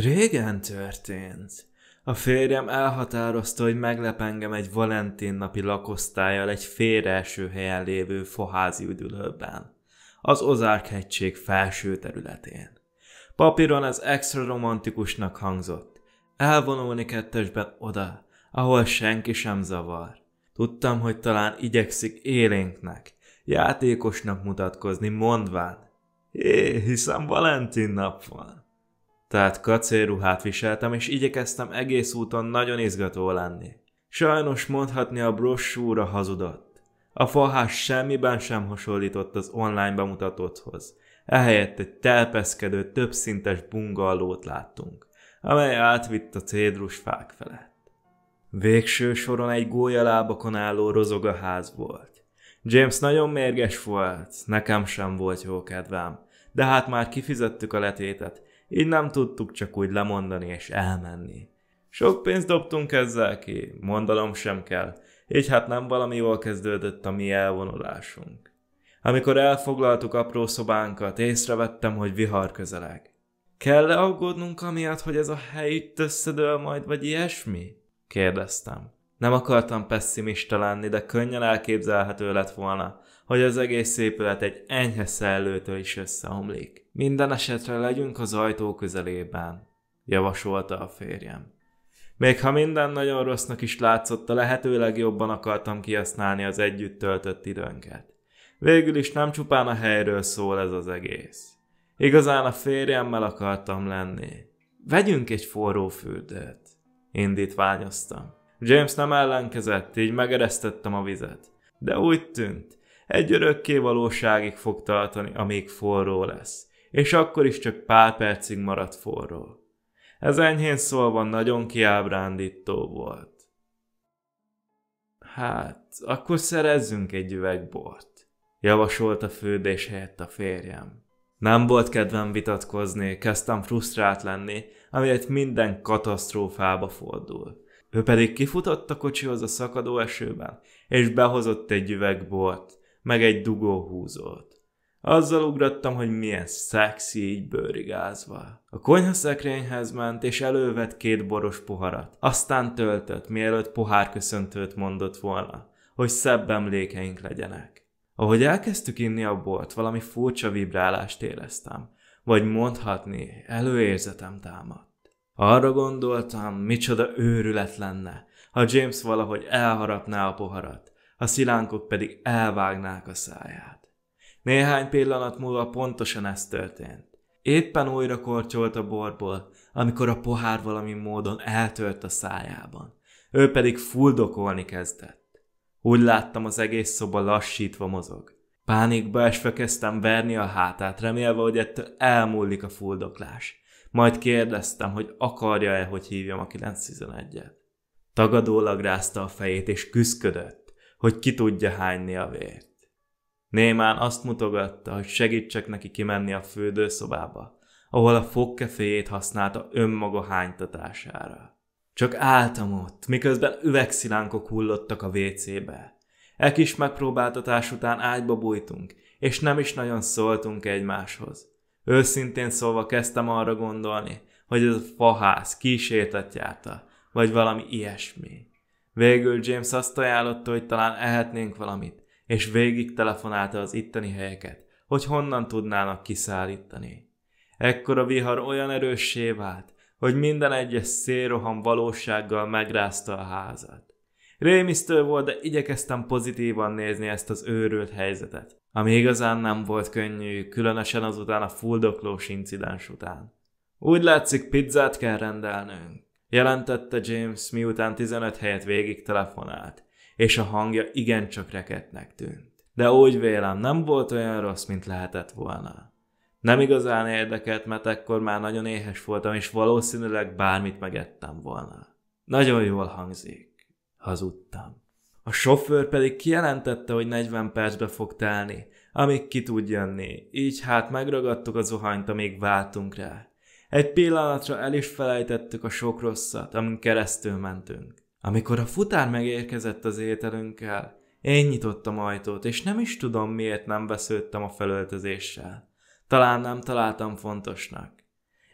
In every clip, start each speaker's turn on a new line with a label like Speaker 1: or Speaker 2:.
Speaker 1: Régen történt. A férjem elhatározta, hogy meglep engem egy Valentin napi lakosztályjal egy első helyen lévő foházi üdülőben, az Ozark hegység felső területén. Papíron ez extra romantikusnak hangzott. Elvonulni kettesben oda, ahol senki sem zavar. Tudtam, hogy talán igyekszik élénknek, játékosnak mutatkozni, mondván. Hé, hiszen Valentin nap van. Tehát kacérruhát viseltem, és igyekeztem egész úton nagyon izgató lenni. Sajnos mondhatni a brossúra hazudott. A falhás semmiben sem hasonlított az online bemutatóthoz. Ehelyett egy telpeszkedő, többszintes bungallót láttunk, amely átvitt a cédrus fák felett. Végső soron egy gólyalábakon álló rozog a ház volt. James nagyon mérges volt, nekem sem volt jó kedvem, de hát már kifizettük a letétet, így nem tudtuk csak úgy lemondani és elmenni. Sok pénzt dobtunk ezzel ki, Mondalom sem kell, így hát nem valami jól kezdődött a mi elvonulásunk. Amikor elfoglaltuk apró szobánkat, észrevettem, hogy vihar közeleg. Kell-e aggódnunk amiatt, hogy ez a hely itt összedől majd, vagy ilyesmi? kérdeztem. Nem akartam pessimista lenni, de könnyen elképzelhető lett volna, hogy az egész épület egy enyhe szellőtől is összeomlik. Minden esetre legyünk az ajtó közelében, javasolta a férjem. Még ha minden nagyon rossznak is látszott, a lehetőleg jobban akartam kihasználni az együtt töltött időnket. Végül is nem csupán a helyről szól ez az egész. Igazán a férjemmel akartam lenni. Vegyünk egy forró fürdőt, indítványoztam. James nem ellenkezett, így megeresztettem a vizet. De úgy tűnt, egy örökké valóságig fog tartani, amíg forró lesz, és akkor is csak pár percig maradt forró. Ez enyhén szólva nagyon kiábrándító volt. Hát, akkor szerezzünk egy üveg bort, javasolta fődés helyett a férjem. Nem volt kedvem vitatkozni, kezdtem frusztrált lenni, amiért minden katasztrófába fordul. Ő pedig kifutott a kocsihoz a szakadó esőben, és behozott egy üveg bort, meg egy dugó húzót. Azzal ugrattam, hogy milyen szexi így bőrigázva. A konyhaszekrényhez ment, és elővett két boros poharat. Aztán töltött, mielőtt pohárköszöntőt mondott volna, hogy szebb emlékeink legyenek. Ahogy elkezdtük inni a bort, valami furcsa vibrálást éreztem, vagy mondhatni, előérzetem támadt. Arra gondoltam, micsoda őrület lenne, ha James valahogy elharapná a poharat, a szilánkok pedig elvágnák a száját. Néhány pillanat múlva pontosan ez történt. Éppen újra kortyolt a borból, amikor a pohár valami módon eltört a szájában. Ő pedig fuldokolni kezdett. Úgy láttam, az egész szoba lassítva mozog. Pánikba esve kezdtem verni a hátát, remélve, hogy ettől elmúlik a fuldoklás. Majd kérdeztem, hogy akarja-e, hogy hívjam a 911-et. Tagadólag rázta a fejét és küszködött hogy ki tudja hányni a vért. Némán azt mutogatta, hogy segítsek neki kimenni a fürdőszobába, ahol a fogkeféjét használta önmaga hánytatására. Csak álltam ott, miközben üvegszilánkok hullottak a vécébe. E kis megpróbáltatás után ágyba bújtunk, és nem is nagyon szóltunk egymáshoz. Őszintén szólva kezdtem arra gondolni, hogy ez a faház kísértet járta, vagy valami ilyesmi. Végül James azt ajánlotta, hogy talán ehetnénk valamit, és végig telefonálta az itteni helyeket, hogy honnan tudnának kiszállítani. Ekkor a vihar olyan erőssé vált, hogy minden egyes széroham valósággal megrázta a házat. Rémisztő volt, de igyekeztem pozitívan nézni ezt az őrült helyzetet, ami igazán nem volt könnyű, különösen azután a fuldoklós incidens után. Úgy látszik, pizzát kell rendelnünk jelentette James, miután 15 helyet végig telefonált, és a hangja igencsak reketnek tűnt. De úgy vélem, nem volt olyan rossz, mint lehetett volna. Nem igazán érdekelt, mert ekkor már nagyon éhes voltam, és valószínűleg bármit megettem volna. Nagyon jól hangzik. Hazudtam. A sofőr pedig kijelentette, hogy 40 percbe fog telni, amíg ki tud jönni, így hát megragadtuk a zuhanyt, amíg váltunk rá. Egy pillanatra el is felejtettük a sok rosszat, amin keresztül mentünk. Amikor a futár megérkezett az ételünkkel, én nyitottam ajtót, és nem is tudom, miért nem vesződtem a felöltözéssel. Talán nem találtam fontosnak.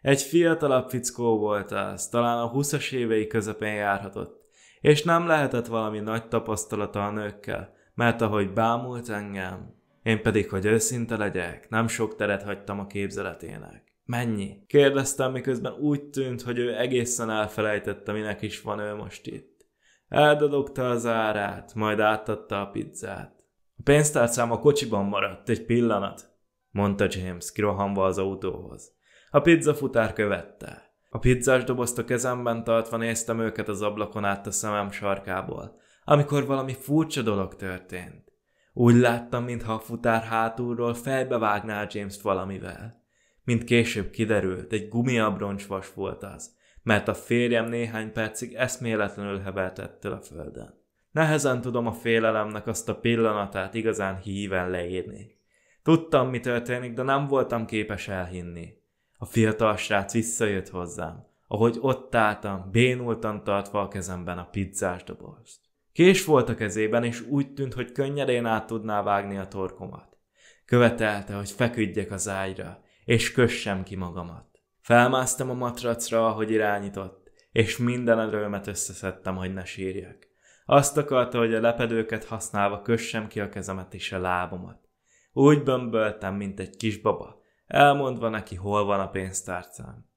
Speaker 1: Egy fiatalabb fickó volt az, talán a 20 évei közepén járhatott, és nem lehetett valami nagy tapasztalata a nőkkel, mert ahogy bámult engem, én pedig, hogy őszinte legyek, nem sok teret hagytam a képzeletének. Mennyi? Kérdeztem, miközben úgy tűnt, hogy ő egészen elfelejtette, minek is van ő most itt. Eldadogta az árát, majd átadta a pizzát. A pénztárcám a kocsiban maradt, egy pillanat, mondta James, kirohanva az autóhoz. A pizza futár követte. A pizzás dobozt a kezemben tartva néztem őket az ablakon át a szemem sarkából, amikor valami furcsa dolog történt. Úgy láttam, mintha a futár hátulról fejbevágná James valamivel. Mint később kiderült, egy gumiabroncsvas volt az, mert a férjem néhány percig eszméletlenül hevelt a földön. Nehezen tudom a félelemnek azt a pillanatát igazán híven leírni. Tudtam, mi történik, de nem voltam képes elhinni. A fiatal srác visszajött hozzám, ahogy ott álltam, bénultan tartva a kezemben a pizzás dobozt. Kés volt a kezében, és úgy tűnt, hogy könnyedén át tudná vágni a torkomat. Követelte, hogy feküdjek az ágyra, és kössem ki magamat. Felmásztam a matracra, ahogy irányított, és minden erőmet összeszedtem, hogy ne sírjak. Azt akarta, hogy a lepedőket használva kössem ki a kezemet és a lábomat. Úgy bömböltem, mint egy kisbaba, elmondva neki, hol van a pénztárcám.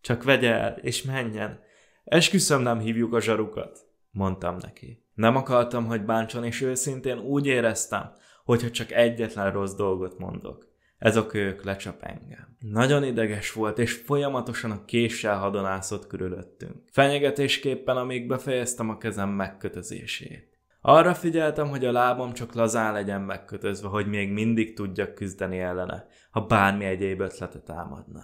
Speaker 1: Csak vegye el, és menjen. Esküszöm, nem hívjuk a zsarukat, mondtam neki. Nem akartam, hogy bántson, és őszintén úgy éreztem, hogyha csak egyetlen rossz dolgot mondok. Ez a kölyök lecsap engem. Nagyon ideges volt, és folyamatosan a késsel hadonászott körülöttünk. Fenyegetésképpen, amíg befejeztem a kezem megkötözését. Arra figyeltem, hogy a lábam csak lazán legyen megkötözve, hogy még mindig tudjak küzdeni ellene, ha bármi egyéb ötlete támadna.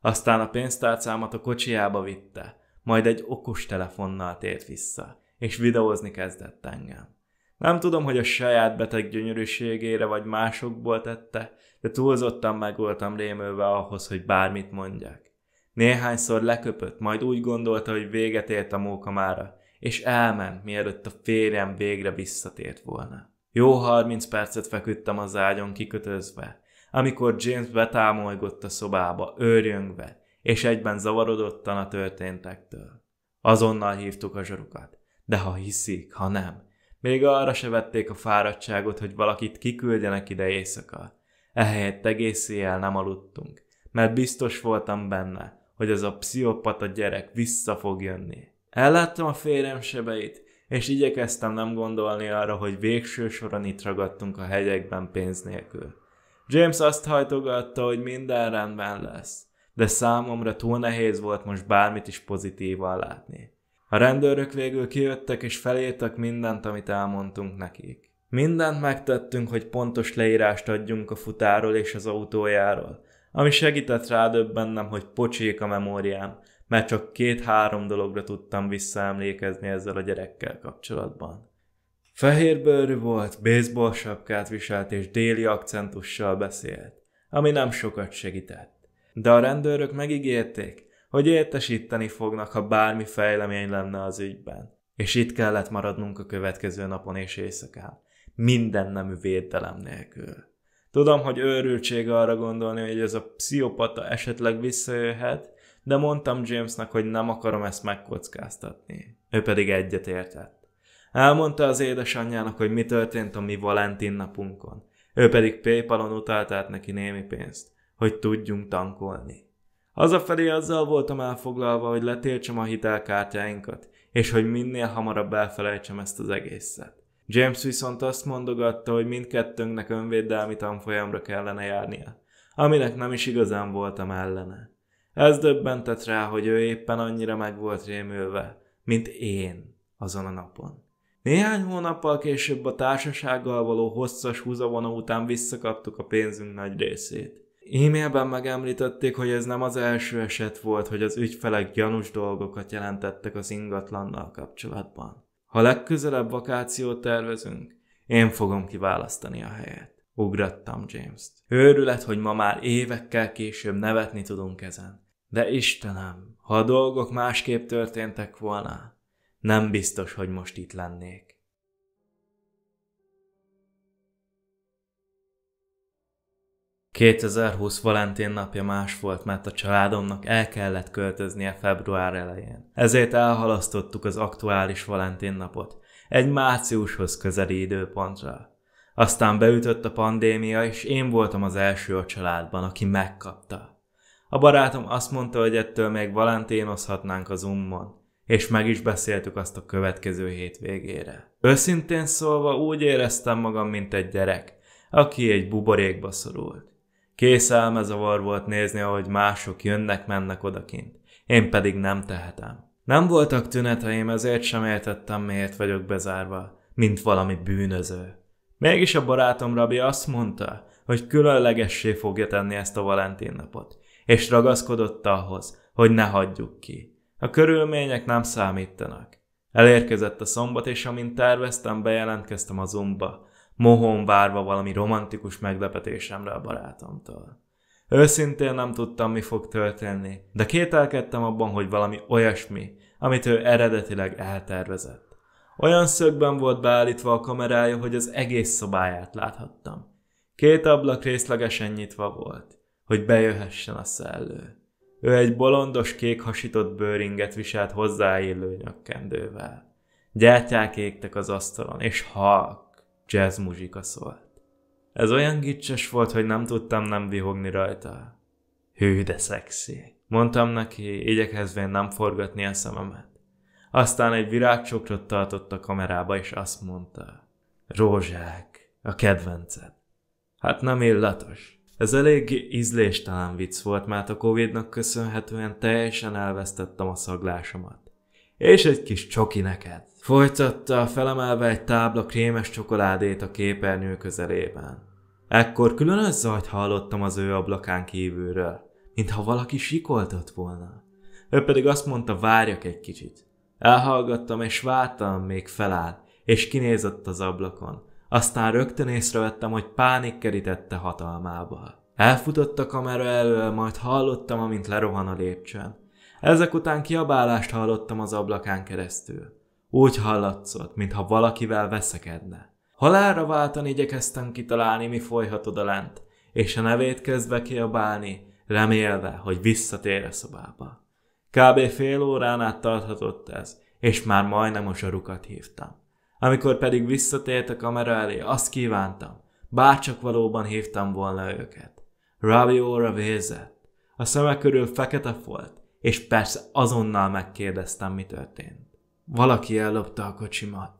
Speaker 1: Aztán a pénztárcámat a kocsiába vitte, majd egy okos telefonnal tért vissza, és videózni kezdett engem. Nem tudom, hogy a saját beteg gyönyörűségére vagy másokból tette, de túlzottan meg voltam rémülve ahhoz, hogy bármit mondják.
Speaker 2: Néhányszor
Speaker 1: leköpött, majd úgy gondolta, hogy véget ért a mókamára, és elment, mielőtt a férjem végre visszatért volna. Jó harminc percet feküdtem az ágyon kikötözve, amikor James betámolygott a szobába, őrjöngve, és egyben zavarodottan a történtektől. Azonnal hívtuk a zsarukat, de ha hiszik, ha nem, még arra se vették a fáradtságot, hogy valakit kiküldjenek ide éjszaka. Ehelyett egész éjjel nem aludtunk, mert biztos voltam benne, hogy az a pszichopata gyerek vissza fog jönni. Elláttam a férjem sebeit, és igyekeztem nem gondolni arra, hogy végső soron itt ragadtunk a hegyekben pénz nélkül. James azt hajtogatta, hogy minden rendben lesz, de számomra túl nehéz volt most bármit is pozitívan látni. A rendőrök végül kijöttek és felétek mindent, amit elmondtunk nekik. Mindent megtettünk, hogy pontos leírást adjunk a futáról és az autójáról, ami segített rádöbbennem, hogy pocsék a memóriám, mert csak két-három dologra tudtam visszaemlékezni ezzel a gyerekkel kapcsolatban. Fehérbőrű volt, baseball sapkát viselt és déli akcentussal beszélt, ami nem sokat segített. De a rendőrök megígérték, hogy értesíteni fognak, ha bármi fejlemény lenne az ügyben. És itt kellett maradnunk a következő napon és éjszakán. Minden nemű védelem nélkül. Tudom, hogy őrültség arra gondolni, hogy ez a pszichopata esetleg visszajöhet, de mondtam Jamesnak, hogy nem akarom ezt megkockáztatni. Ő pedig egyet értett. Elmondta az édesanyjának, hogy mi történt a mi Valentin napunkon. Ő pedig Paypalon utalt át neki némi pénzt, hogy tudjunk tankolni. Hazafelé azzal voltam elfoglalva, hogy letértsem a hitelkártyáinkat, és hogy minél hamarabb elfelejtsem ezt az egészet. James viszont azt mondogatta, hogy mindkettőnknek önvédelmi tanfolyamra kellene járnia, aminek nem is igazán voltam ellene. Ez döbbentett rá, hogy ő éppen annyira meg volt rémülve, mint én azon a napon. Néhány hónappal később a társasággal való hosszas húzavona után visszakaptuk a pénzünk nagy részét. E-mailben megemlítették, hogy ez nem az első eset volt, hogy az ügyfelek gyanús dolgokat jelentettek az ingatlannal kapcsolatban. Ha legközelebb vakációt tervezünk, én fogom kiválasztani a helyet. Ugrattam James-t. Őrület, hogy ma már évekkel később nevetni tudunk ezen. De Istenem, ha a dolgok másképp történtek volna, nem biztos, hogy most itt lennék. 2020 Valentin napja más volt, mert a családomnak el kellett költöznie február elején. Ezért elhalasztottuk az aktuális Valentin napot, egy márciushoz közeli időpontra. Aztán beütött a pandémia, és én voltam az első a családban, aki megkapta. A barátom azt mondta, hogy ettől még valenténozhatnánk az ummon, és meg is beszéltük azt a következő hétvégére. Őszintén szólva úgy éreztem magam, mint egy gyerek, aki egy buborékba szorult. Kész zavar volt nézni, ahogy mások jönnek-mennek odakint. Én pedig nem tehetem. Nem voltak tüneteim, ezért sem értettem, miért vagyok bezárva, mint valami bűnöző. Mégis a barátom Rabi azt mondta, hogy különlegessé fogja tenni ezt a Valentin napot, és ragaszkodott ahhoz, hogy ne hagyjuk ki. A körülmények nem számítanak. Elérkezett a szombat, és amint terveztem, bejelentkeztem a zumba, mohon várva valami romantikus meglepetésemre a barátomtól. Őszintén nem tudtam, mi fog történni, de kételkedtem abban, hogy valami olyasmi, amit ő eredetileg eltervezett. Olyan szögben volt beállítva a kamerája, hogy az egész szobáját láthattam. Két ablak részlegesen nyitva volt, hogy bejöhessen a szellő. Ő egy bolondos kék hasított bőringet viselt hozzáillő nyakkendővel. Gyertyák égtek az asztalon, és halk jazz muzsika szólt. Ez olyan gicses volt, hogy nem tudtam nem vihogni rajta. Hű, de szexi. Mondtam neki, igyekezvén nem forgatni a szememet. Aztán egy virágcsokrot tartott a kamerába, és azt mondta. Rózsák, a kedvenced. Hát nem illatos. Ez elég ízléstelen vicc volt, mert a Covidnak köszönhetően teljesen elvesztettem a szaglásomat. És egy kis csoki neked. Folytatta, felemelve egy tábla krémes csokoládét a képernyő közelében. Ekkor különös zajt hallottam az ő ablakán kívülről, mintha valaki sikoltott volna. Ő pedig azt mondta, várjak egy kicsit. Elhallgattam és vártam, még feláll, és kinézett az ablakon. Aztán rögtön észrevettem, hogy pánik kerítette hatalmába. Elfutott a kamera elől, majd hallottam, amint lerohan a lépcsőn. Ezek után kiabálást hallottam az ablakán keresztül. Úgy hallatszott, mintha valakivel veszekedne. Halálra váltan igyekeztem kitalálni, mi folyhat odalent, és a nevét kezdve kiabálni, remélve, hogy visszatér a szobába. Kb. fél órán át tarthatott ez, és már majdnem a zsarukat hívtam. Amikor pedig visszatért a kamera elé, azt kívántam, bárcsak valóban hívtam volna őket. Ravi óra vézett. A szeme körül fekete folt, és persze azonnal megkérdeztem, mi történt. Valaki ellopta a kocsimat.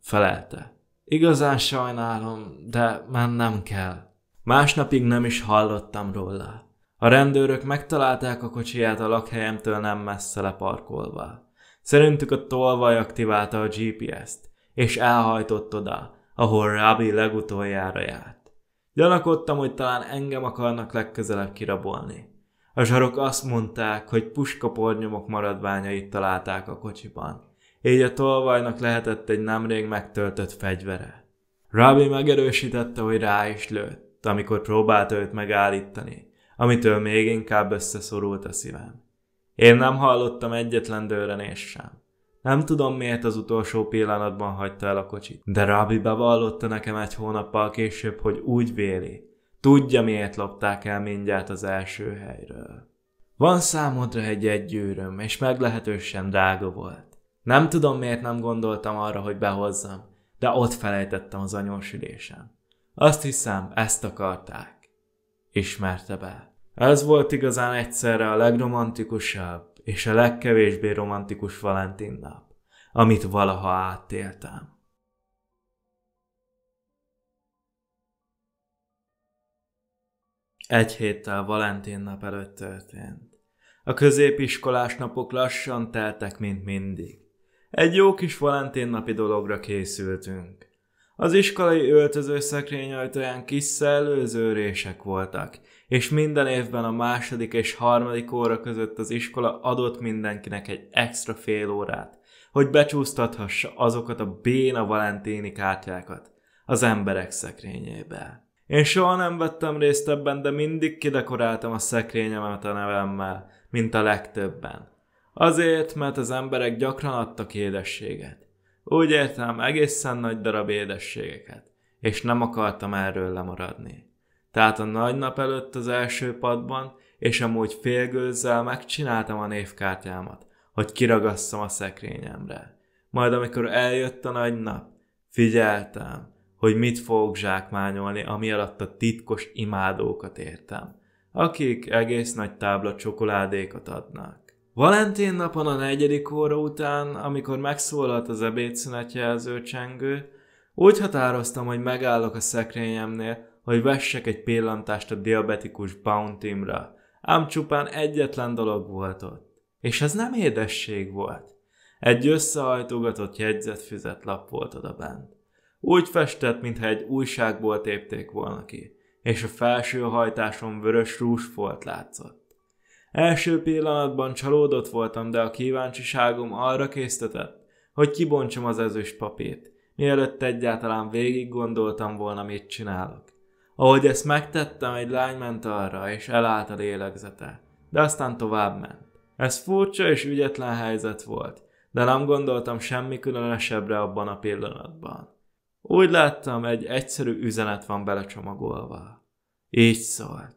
Speaker 1: Felelte. Igazán sajnálom, de már nem kell. Másnapig nem is hallottam róla. A rendőrök megtalálták a kocsiját a lakhelyemtől nem messze leparkolva. Szerintük a tolvaj aktiválta a GPS-t, és elhajtott oda, ahol Robbie legutoljára járt. Gyanakodtam, hogy talán engem akarnak legközelebb kirabolni. A zsarok azt mondták, hogy puskapornyomok maradványait találták a kocsiban, így a tolvajnak lehetett egy nemrég megtöltött fegyvere. Robbie megerősítette, hogy rá is lőtt, amikor próbálta őt megállítani, amitől még inkább összeszorult a szívem. Én nem hallottam egyetlen dőrenés sem. Nem tudom, miért az utolsó pillanatban hagyta el a kocsit, de Rabi bevallotta nekem egy hónappal később, hogy úgy véli. Tudja, miért lopták el mindjárt az első helyről. Van számodra egy egygyűröm, és meglehetősen drága volt. Nem tudom, miért nem gondoltam arra, hogy behozzam, de ott felejtettem az anyósülésem. Azt hiszem, ezt akarták. Ismerte be. Ez volt igazán egyszerre a legromantikusabb és a legkevésbé romantikus Valentin nap, amit valaha átéltem. Egy héttel Valentin nap előtt történt. A középiskolás napok lassan teltek, mint mindig. Egy jó kis Valentin napi dologra készültünk. Az iskolai öltöző szekrény ajtaján kis szellőzőrések voltak, és minden évben a második és harmadik óra között az iskola adott mindenkinek egy extra fél órát, hogy becsúsztathassa azokat a béna valentini kártyákat az emberek szekrényébe. Én soha nem vettem részt ebben, de mindig kidekoráltam a szekrényemet a nevemmel, mint a legtöbben. Azért, mert az emberek gyakran adtak édességet. Úgy értem, egészen nagy darab édességeket, és nem akartam erről lemaradni. Tehát a nagy nap előtt az első padban, és amúgy félgőzzel megcsináltam a névkártyámat, hogy kiragasszam a szekrényemre. Majd amikor eljött a nagy nap, figyeltem, hogy mit fogok zsákmányolni, ami alatt a titkos imádókat értem, akik egész nagy tábla csokoládékat adnak. Valentin napon a negyedik óra után, amikor megszólalt az jelző csengő, úgy határoztam, hogy megállok a szekrényemnél, hogy vessek egy pillantást a diabetikus bountimra, ám csupán egyetlen dolog volt ott. És ez nem édesség volt. Egy összehajtogatott jegyzetfüzet lap volt oda bent. Úgy festett, mintha egy újságból tépték volna ki, és a felső hajtáson vörös rúsfolt látszott. Első pillanatban csalódott voltam, de a kíváncsiságom arra késztetett, hogy kibontsam az ezüst papírt, mielőtt egyáltalán végig gondoltam volna, mit csinálok. Ahogy ezt megtettem, egy lány ment arra, és elállt a lélegzete, de aztán tovább ment. Ez furcsa és ügyetlen helyzet volt, de nem gondoltam semmi különösebbre abban a pillanatban. Úgy láttam, egy egyszerű üzenet van belecsomagolva. Így szólt.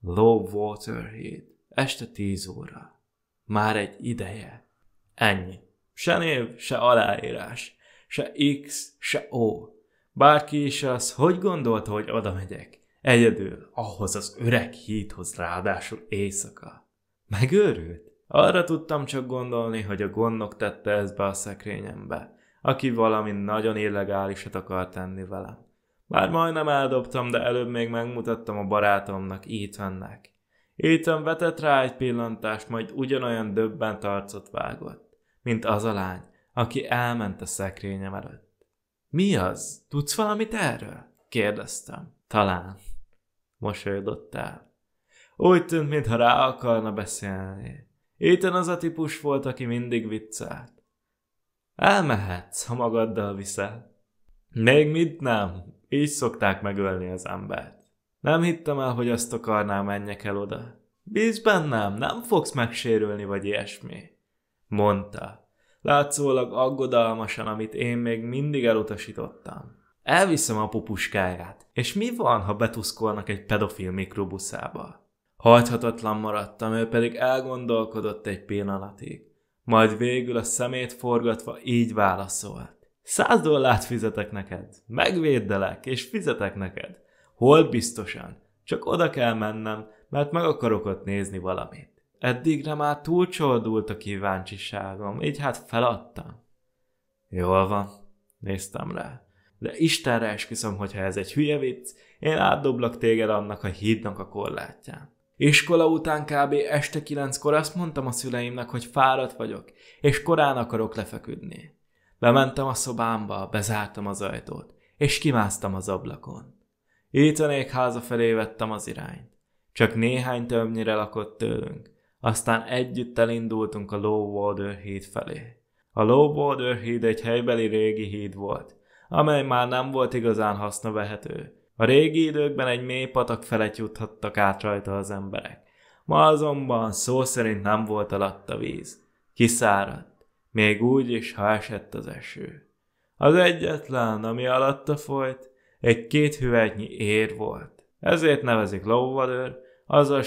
Speaker 1: Low water heat. Este tíz óra. Már egy ideje. Ennyi. Se név, se aláírás. Se X, se O. Bárki is az, hogy gondolta, hogy oda megyek? Egyedül, ahhoz az öreg híthoz ráadásul éjszaka. Megőrült? Arra tudtam csak gondolni, hogy a gondnok tette ezt be a szekrényembe, aki valami nagyon illegálisat akar tenni velem. Már majdnem eldobtam, de előbb még megmutattam a barátomnak, Ethannek. Ethan vetett rá egy pillantást, majd ugyanolyan döbben arcot vágott, mint az a lány, aki elment a szekrényem előtt. Mi az? Tudsz valamit erről? kérdeztem. Talán. Mosolyodott el. Úgy tűnt, mintha rá akarna beszélni. Éten az a típus volt, aki mindig viccelt. Elmehetsz, ha magaddal viszel. Még mit nem? Így szokták megölni az embert. Nem hittem el, hogy azt akarnám, menjek el oda. Bíz bennem, nem fogsz megsérülni, vagy ilyesmi. Mondta. Látszólag aggodalmasan, amit én még mindig elutasítottam. Elviszem a pupuskáját. és mi van, ha betuszkolnak egy pedofil mikrobuszába? Hajthatatlan maradtam, ő pedig elgondolkodott egy pillanatig. Majd végül a szemét forgatva így válaszolt. Száz dollárt fizetek neked, megvédelek, és fizetek neked. Hol biztosan? Csak oda kell mennem, mert meg akarok ott nézni valamit. Eddigre már túlcsordult a kíváncsiságom, így hát feladtam. Jól van, néztem rá. De Istenre esküszöm, hogyha ez egy hülye vicc, én átdoblak téged annak a hídnak a korlátján. Iskola után kb. este kilenckor azt mondtam a szüleimnek, hogy fáradt vagyok, és korán akarok lefeküdni. Bementem a szobámba, bezártam az ajtót, és kimásztam az ablakon. Étanék háza felé vettem az irányt. Csak néhány többnyire lakott tőlünk. Aztán együtt elindultunk a Low Water híd felé. A Low Water híd egy helybeli régi híd volt, amely már nem volt igazán haszna vehető. A régi időkben egy mély patak felett juthattak át rajta az emberek. Ma azonban szó szerint nem volt alatt a víz. Kiszáradt, még úgy is, ha esett az eső. Az egyetlen, ami alatta folyt, egy két hüvelynyi ér volt. Ezért nevezik lóvadőr, azaz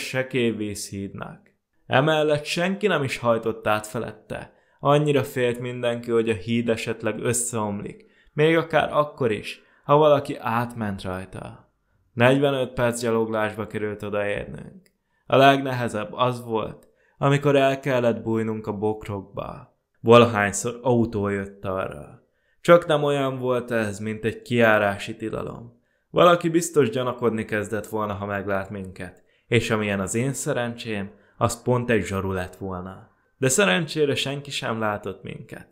Speaker 1: hídnak. Emellett senki nem is hajtott át felette. Annyira félt mindenki, hogy a híd esetleg összeomlik, még akár akkor is, ha valaki átment rajta. 45 perc gyaloglásba került odaérnünk. A legnehezebb az volt, amikor el kellett bújnunk a bokrokba. Valahányszor autó jött arra. Csak nem olyan volt ez, mint egy kiárási tilalom. Valaki biztos gyanakodni kezdett volna, ha meglát minket, és amilyen az én szerencsém, az pont egy zsaru lett volna. De szerencsére senki sem látott minket.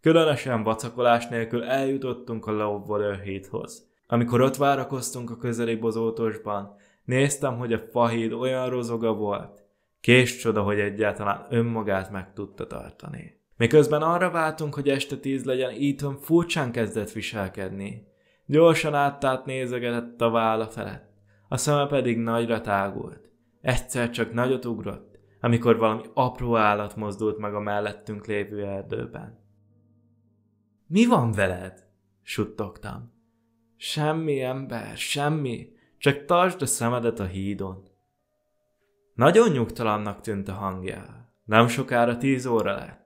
Speaker 1: Különösen vacakolás nélkül eljutottunk a Lowwaller hídhoz. Amikor ott várakoztunk a közeli bozótosban, néztem, hogy a fahíd olyan rozoga volt. Kés csoda, hogy egyáltalán önmagát meg tudta tartani. Miközben arra váltunk, hogy este tíz legyen, Ethan furcsán kezdett viselkedni. Gyorsan áttát nézegetett a válla felett, a szeme pedig nagyra tágult. Egyszer csak nagyot ugrott, amikor valami apró állat mozdult meg a mellettünk lévő erdőben. Mi van veled? suttogtam. Semmi ember, semmi, csak tartsd a szemedet a hídon. Nagyon nyugtalannak tűnt a hangja. Nem sokára tíz óra lett.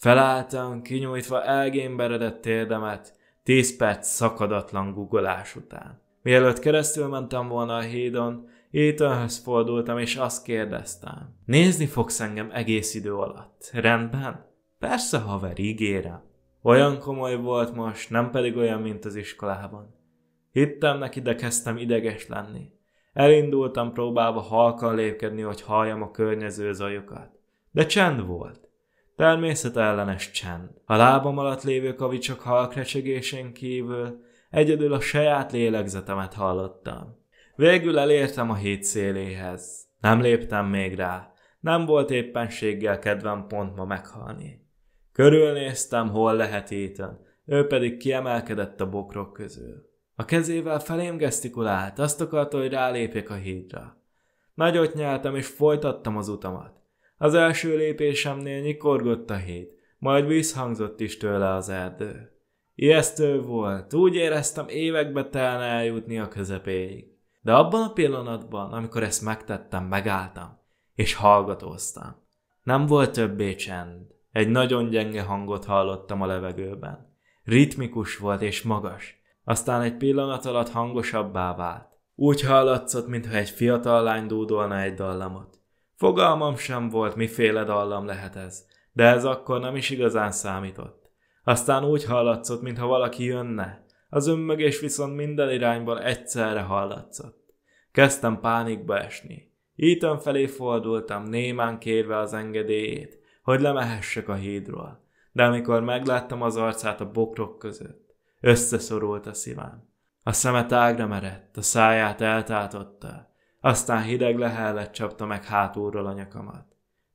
Speaker 1: Felálltam, kinyújtva elgémberedett térdemet, tíz perc szakadatlan guggolás után. Mielőtt keresztül mentem volna a hídon, Ethanhöz fordultam, és azt kérdeztem. Nézni fogsz engem egész idő alatt, rendben? Persze, haver, ígérem. Olyan komoly volt most, nem pedig olyan, mint az iskolában. Hittem neki, de kezdtem ideges lenni. Elindultam próbálva halkan lépkedni, hogy halljam a környező zajokat. De csend volt. Természetellenes csend. A lábam alatt lévő kavicsok halkrecsegésén kívül egyedül a saját lélegzetemet hallottam. Végül elértem a hét széléhez. Nem léptem még rá. Nem volt éppenséggel kedvem pont ma meghalni. Körülnéztem, hol lehet éten, ő pedig kiemelkedett a bokrok közül. A kezével felém gesztikulált, azt akarta, hogy rálépjek a hídra. Nagyot nyeltem és folytattam az utamat. Az első lépésemnél nyikorgott a hét, majd visszhangzott is tőle az erdő. Ijesztő volt, úgy éreztem évekbe telne eljutni a közepéig. De abban a pillanatban, amikor ezt megtettem, megálltam, és hallgatóztam. Nem volt többé csend. Egy nagyon gyenge hangot hallottam a levegőben. Ritmikus volt és magas, aztán egy pillanat alatt hangosabbá vált. Úgy hallatszott, mintha egy fiatal lány dúdolna egy dallamot. Fogalmam sem volt, miféle dallam lehet ez, de ez akkor nem is igazán számított. Aztán úgy hallatszott, mintha valaki jönne, az önmögés viszont minden irányból egyszerre hallatszott. Kezdtem pánikba esni. Ethan felé fordultam, némán kérve az engedélyét, hogy lemehessek a hídról, de amikor megláttam az arcát a bokrok között, összeszorult a szívám. A szeme tágra merett, a száját eltátotta, aztán hideg lehellett csapta meg hátulról a nyakamat.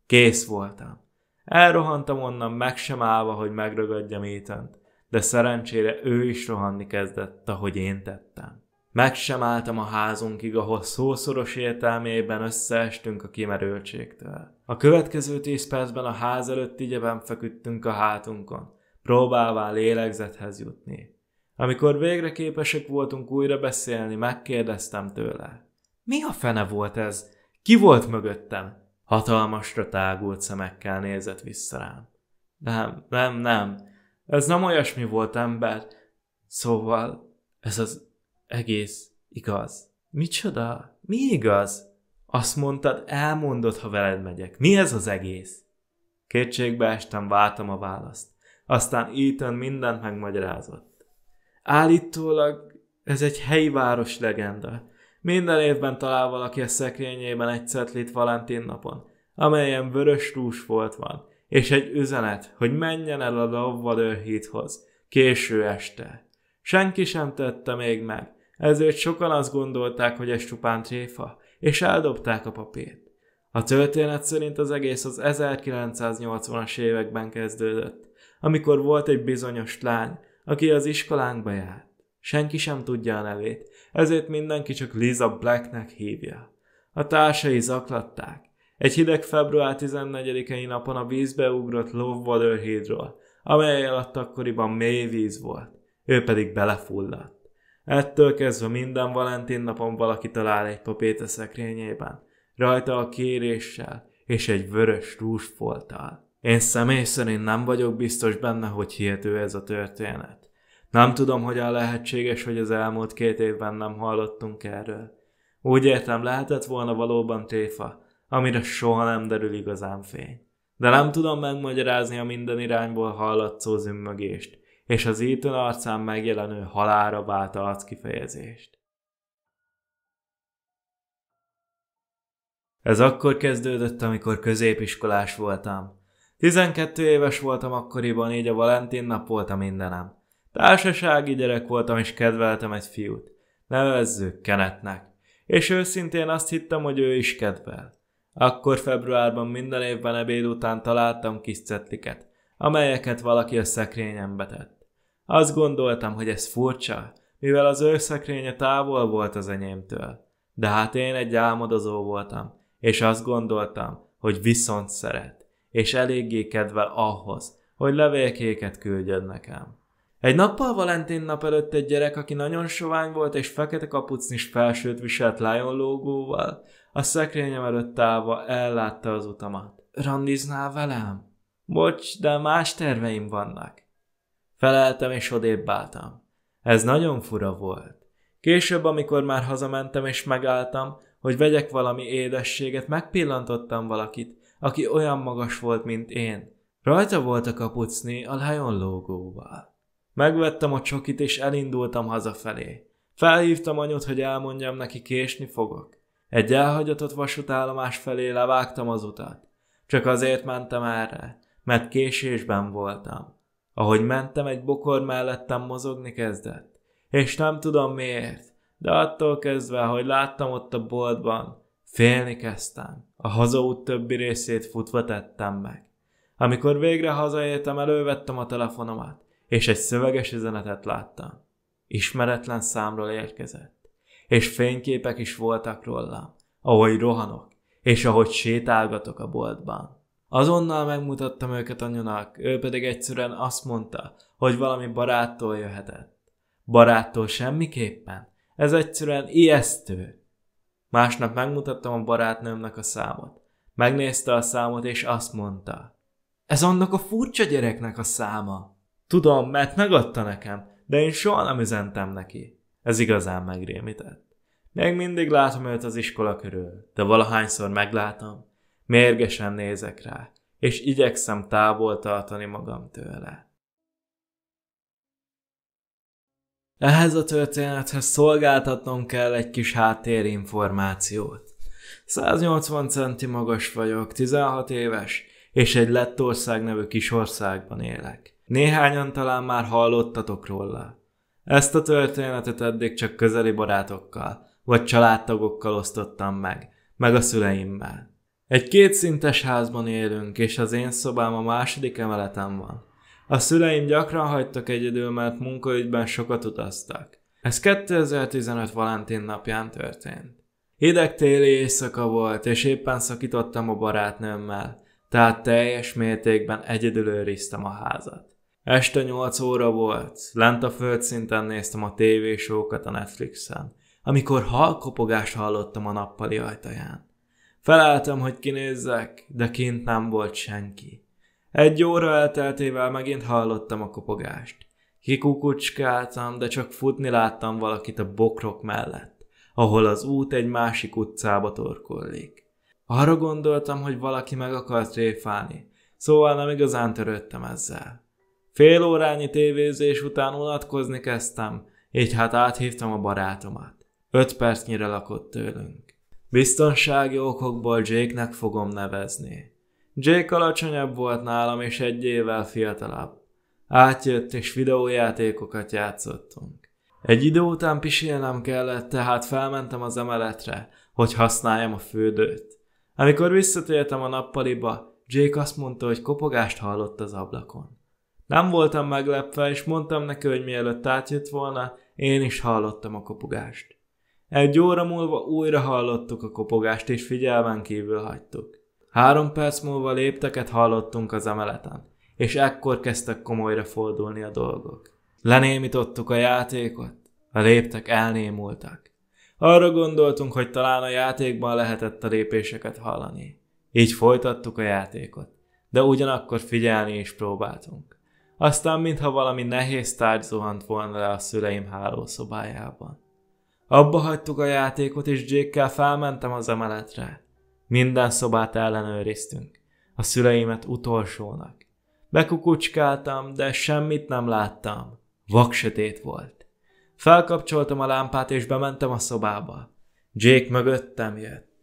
Speaker 1: Kész voltam. Elrohantam onnan meg sem állva, hogy megragadjam étent, de szerencsére ő is rohanni kezdett, ahogy én tettem. Meg sem álltam a házunkig, ahol szószoros értelmében összeestünk a kimerültségtől. A következő tíz percben a ház előtt igyeben feküdtünk a hátunkon, próbálván lélegzethez jutni. Amikor végre képesek voltunk újra beszélni, megkérdeztem tőle. Mi a fene volt ez? Ki volt mögöttem? Hatalmasra tágult szemekkel nézett vissza rám. Nem, nem, nem. Ez nem olyasmi volt ember. Szóval ez az egész igaz. Micsoda? Mi igaz? Azt mondtad, elmondod, ha veled megyek. Mi ez az egész? Kétségbe estem, váltam a választ. Aztán Ethan mindent megmagyarázott. Állítólag ez egy helyi város legenda. Minden évben talál valaki a szekrényében egy cetlit Valentin napon, amelyen vörös volt van, és egy üzenet, hogy menjen el a Lovvadő híthoz, késő este. Senki sem tette még meg, ezért sokan azt gondolták, hogy ez csupán tréfa, és eldobták a papírt. A történet szerint az egész az 1980-as években kezdődött, amikor volt egy bizonyos lány, aki az iskolánkba járt. Senki sem tudja a nevét, ezért mindenki csak Lisa Blacknek hívja. A társai zaklatták. Egy hideg február 14-i napon a vízbe ugrott Lovewater hídról, amely alatt akkoriban mély víz volt. Ő pedig belefulladt. Ettől kezdve minden Valentin napon valaki talál egy papét szekrényében, rajta a kéréssel és egy vörös rúsfolttal. Én személy szerint nem vagyok biztos benne, hogy hihető ez a történet. Nem tudom, hogyan lehetséges, hogy az elmúlt két évben nem hallottunk erről. Úgy értem, lehetett volna valóban téfa, amire soha nem derül igazán fény. De nem tudom megmagyarázni a minden irányból hallatszó zümmögést, és az Ethan arcán megjelenő halára vált arc kifejezést. Ez akkor kezdődött, amikor középiskolás voltam. 12 éves voltam akkoriban, így a Valentin nap volt a mindenem. Társasági gyerek voltam, és kedveltem egy fiút. Nevezzük Kenetnek. És őszintén azt hittem, hogy ő is kedvel. Akkor februárban minden évben ebéd után találtam kis cetliket, amelyeket valaki a szekrényen betett. Azt gondoltam, hogy ez furcsa, mivel az ő szekrénye távol volt az enyémtől. De hát én egy álmodozó voltam, és azt gondoltam, hogy viszont szeret, és eléggé kedvel ahhoz, hogy levélkéket küldjön nekem. Egy nappal Valentin nap előtt egy gyerek, aki nagyon sovány volt és fekete kapucnis felsőt viselt Lion logóval, a szekrényem előtt állva ellátta az utamat. Randiznál velem? Bocs, de más terveim vannak. Feleltem és odébb álltam. Ez nagyon fura volt. Később, amikor már hazamentem és megálltam, hogy vegyek valami édességet, megpillantottam valakit, aki olyan magas volt, mint én. Rajta volt a kapucni a Lion logóval. Megvettem a csokit, és elindultam hazafelé. Felhívtam anyut, hogy elmondjam neki, késni fogok. Egy elhagyatott vasútállomás felé levágtam az utat. Csak azért mentem erre, mert késésben voltam. Ahogy mentem, egy bokor mellettem mozogni kezdett. És nem tudom miért, de attól kezdve, hogy láttam ott a boltban, félni kezdtem. A hazaút többi részét futva tettem meg. Amikor végre hazaértem, elővettem a telefonomat és egy szöveges üzenetet láttam. Ismeretlen számról érkezett, és fényképek is voltak róla, ahogy rohanok, és ahogy sétálgatok a boltban. Azonnal megmutattam őket anyanak, ő pedig egyszerűen azt mondta, hogy valami baráttól jöhetett. Baráttól semmiképpen? Ez egyszerűen ijesztő. Másnap megmutattam a barátnőmnek a számot. Megnézte a számot és azt mondta. Ez annak a furcsa gyereknek a száma. Tudom, mert megadta nekem, de én soha nem üzentem neki. Ez igazán megrémített. Még mindig látom őt az iskola körül, de valahányszor meglátom, mérgesen nézek rá, és igyekszem távol tartani magam tőle. Ehhez a történethez szolgáltatnom kell egy kis háttérinformációt. 180 centi magas vagyok, 16 éves, és egy Lettország nevű kis országban élek. Néhányan talán már hallottatok róla. Ezt a történetet eddig csak közeli barátokkal, vagy családtagokkal osztottam meg, meg a szüleimmel. Egy kétszintes házban élünk, és az én szobám a második emeleten van. A szüleim gyakran hagytak egyedül, mert munkaügyben sokat utaztak. Ez 2015 Valentin napján történt. Hideg téli éjszaka volt, és éppen szakítottam a barátnőmmel, tehát teljes mértékben egyedül őriztem a házat. Este 8 óra volt, lent a földszinten néztem a tévésókat a Netflixen, amikor halkopogást hallottam a nappali ajtaján. Felálltam, hogy kinézzek, de kint nem volt senki. Egy óra elteltével megint hallottam a kopogást. Kikukucskáltam, de csak futni láttam valakit a bokrok mellett, ahol az út egy másik utcába torkollik. Arra gondoltam, hogy valaki meg akar tréfálni, szóval nem igazán törődtem ezzel. Fél órányi tévézés után unatkozni kezdtem, így hát áthívtam a barátomat. Öt percnyire lakott tőlünk. Biztonsági okokból Jake-nek fogom nevezni. Jake alacsonyabb volt nálam és egy évvel fiatalabb. Átjött és videójátékokat játszottunk. Egy idő után pisilnem kellett, tehát felmentem az emeletre, hogy használjam a fődőt. Amikor visszatértem a nappaliba, Jake azt mondta, hogy kopogást hallott az ablakon. Nem voltam meglepve, és mondtam neki, hogy mielőtt átjött volna, én is hallottam a kopogást. Egy óra múlva újra hallottuk a kopogást, és figyelmen kívül hagytuk. Három perc múlva lépteket hallottunk az emeleten, és ekkor kezdtek komolyra fordulni a dolgok. Lenémítottuk a játékot, a léptek elnémultak. Arra gondoltunk, hogy talán a játékban lehetett a lépéseket hallani. Így folytattuk a játékot, de ugyanakkor figyelni is próbáltunk. Aztán, mintha valami nehéz tárgy zuhant volna le a szüleim hálószobájában. Abba hagytuk a játékot, és jake felmentem az emeletre. Minden szobát ellenőriztünk. A szüleimet utolsónak. Bekukucskáltam, de semmit nem láttam. Vaksötét volt. Felkapcsoltam a lámpát, és bementem a szobába. Jake mögöttem jött.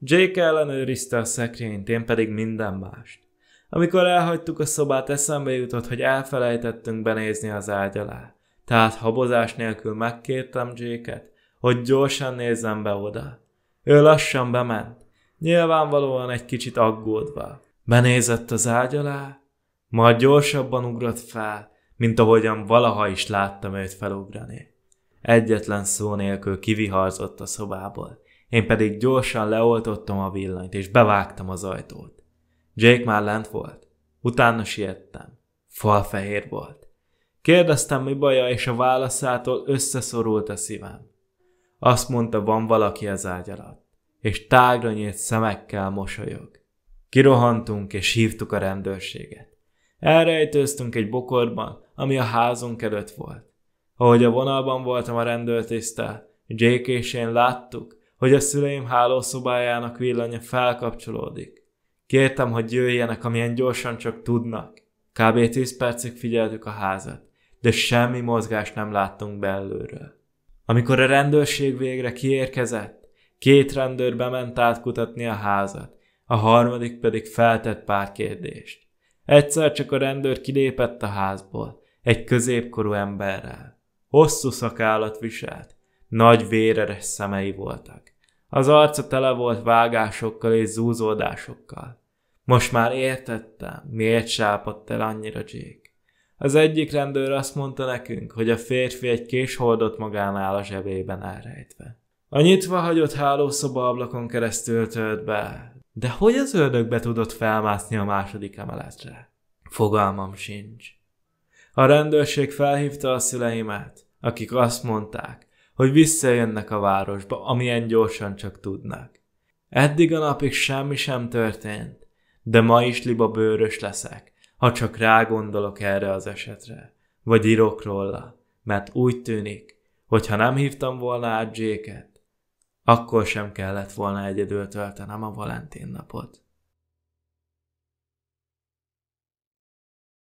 Speaker 1: Jake ellenőrizte a szekrényt, én pedig minden mást. Amikor elhagytuk a szobát, eszembe jutott, hogy elfelejtettünk benézni az ágy alá. Tehát habozás nélkül megkértem jake hogy gyorsan nézzem be oda. Ő lassan bement, nyilvánvalóan egy kicsit aggódva. Benézett az ágy alá, majd gyorsabban ugrott fel, mint ahogyan valaha is láttam őt felugrani. Egyetlen szó nélkül kiviharzott a szobából, én pedig gyorsan leoltottam a villanyt és bevágtam az ajtót. Jake már lent volt. Utána siettem. Falfehér volt. Kérdeztem, mi baja, és a válaszától összeszorult a szívem. Azt mondta, van valaki az ágy alatt, és tágra nyílt szemekkel mosolyog. Kirohantunk, és hívtuk a rendőrséget. Elrejtőztünk egy bokorban, ami a házunk előtt volt. Ahogy a vonalban voltam a rendőrtisztel, Jake és én láttuk, hogy a szüleim hálószobájának villanya felkapcsolódik. Kértem, hogy jöjjenek, amilyen gyorsan csak tudnak. Kb. 10 percig figyeltük a házat, de semmi mozgást nem láttunk belőről. Amikor a rendőrség végre kiérkezett, két rendőr bement átkutatni a házat, a harmadik pedig feltett pár kérdést. Egyszer csak a rendőr kilépett a házból, egy középkorú emberrel. Hosszú szakállat viselt, nagy véreres szemei voltak. Az arca tele volt vágásokkal és zúzódásokkal. Most már értettem, miért sápadt el annyira Jake. Az egyik rendőr azt mondta nekünk, hogy a férfi egy hordott magánál a zsebében elrejtve. A nyitva hagyott hálószoba ablakon keresztül tölt be, de hogy az ördögbe tudott felmászni a második emeletre? Fogalmam sincs. A rendőrség felhívta a szüleimet, akik azt mondták, hogy visszajönnek a városba, amilyen gyorsan csak tudnak. Eddig a napig semmi sem történt, de ma is liba bőrös leszek, ha csak rágondolok erre az esetre, vagy írok róla, mert úgy tűnik, hogy ha nem hívtam volna át Jake-et, akkor sem kellett volna egyedül töltenem a Valentin napot.